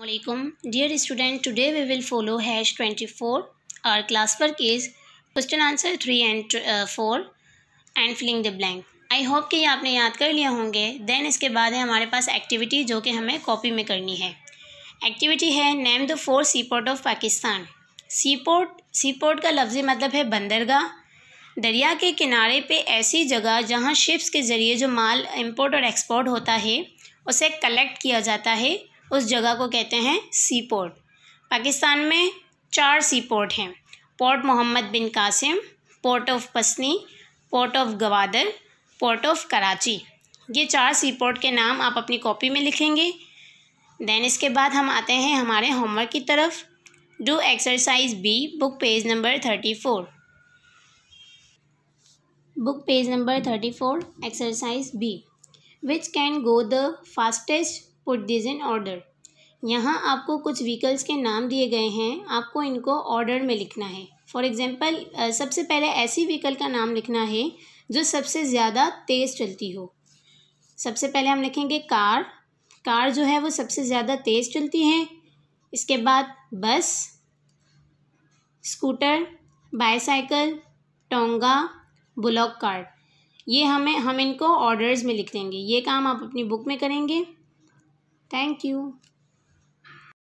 Assalamualaikum. Dear student, today we will follow hash 24. Our classwork is question answer 3 and uh, and filling the blank. I hope कि ये आपने याद कर लिए होंगे देन इसके बाद है हमारे पास एक्टिविटी जो कि हमें कॉपी में करनी है एक्टिविटी है name the four seaport of Seaport seaport seaport का लफ्ज़ी मतलब है बंदरगाह दरिया के किनारे पे ऐसी जगह जहाँ शिप्स के ज़रिए जो माल इंपोर्ट और एक्सपोर्ट होता है उसे कलेक्ट किया जाता है उस जगह को कहते हैं सी पोर्ट पाकिस्तान में चार सी पोर्ट हैं port Mohammad bin Qasim port of Pasni port of Gwadar port of Karachi ये चार सी पोर्ट के नाम आप अपनी कॉपी में लिखेंगे देन इसके बाद हम आते हैं हमारे होमवर्क की तरफ do exercise B book page number thirty four book page number thirty four exercise B which can go the fastest put these in order यहाँ आपको कुछ व्हीकल्स के नाम दिए गए हैं आपको इनको ऑर्डर में लिखना है फॉर एग्ज़ाम्पल सबसे पहले ऐसी व्हीकल का नाम लिखना है जो सबसे ज़्यादा तेज़ चलती हो सबसे पहले हम लिखेंगे कार कार जो है वो सबसे ज़्यादा तेज़ चलती है इसके बाद bus scooter bicycle tonga bullock cart ये हमें हम इनको ऑर्डर्स में लिख लेंगे ये काम आप अपनी बुक में करेंगे Thank you.